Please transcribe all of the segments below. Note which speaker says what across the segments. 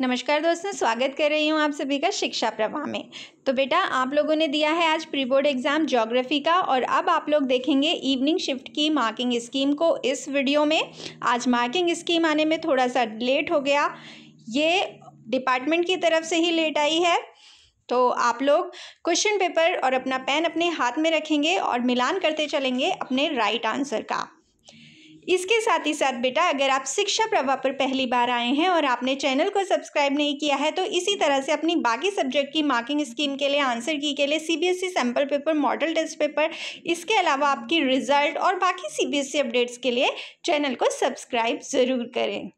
Speaker 1: नमस्कार दोस्तों स्वागत कर रही हूँ आप सभी का शिक्षा प्रवाह में तो बेटा आप लोगों ने दिया है आज प्री बोर्ड एग्ज़ाम ज्योग्राफी का और अब आप लोग देखेंगे इवनिंग शिफ्ट की मार्किंग स्कीम को इस वीडियो में आज मार्किंग स्कीम आने में थोड़ा सा लेट हो गया ये डिपार्टमेंट की तरफ से ही लेट आई है तो आप लोग क्वेश्चन पेपर और अपना पेन अपने हाथ में रखेंगे और मिलान करते चलेंगे अपने राइट आंसर का इसके साथ ही साथ बेटा अगर आप शिक्षा प्रभाव पर पहली बार आए हैं और आपने चैनल को सब्सक्राइब नहीं किया है तो इसी तरह से अपनी बाकी सब्जेक्ट की मार्किंग स्कीम के लिए आंसर की के लिए CBSE sample paper model test paper इसके अलावा आपकी रिजल्ट और बाकी सीबीएसई अपडेट्स e के लिए चैनल को सब्सक्राइब ज़रूर करें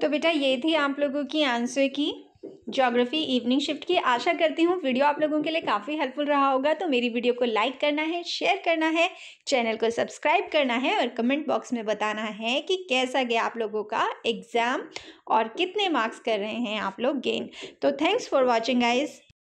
Speaker 1: तो बेटा ये थी आप लोगों की आंसर की ज्योग्राफी इवनिंग शिफ्ट की आशा करती हूँ वीडियो आप लोगों के लिए काफ़ी हेल्पफुल रहा होगा तो मेरी वीडियो को लाइक करना है शेयर करना है चैनल को सब्सक्राइब करना है और कमेंट बॉक्स में बताना है कि कैसा गया आप लोगों का एग्ज़ाम और कितने मार्क्स कर रहे हैं आप लोग गेन तो थैंक्स फॉर वॉचिंग आइज़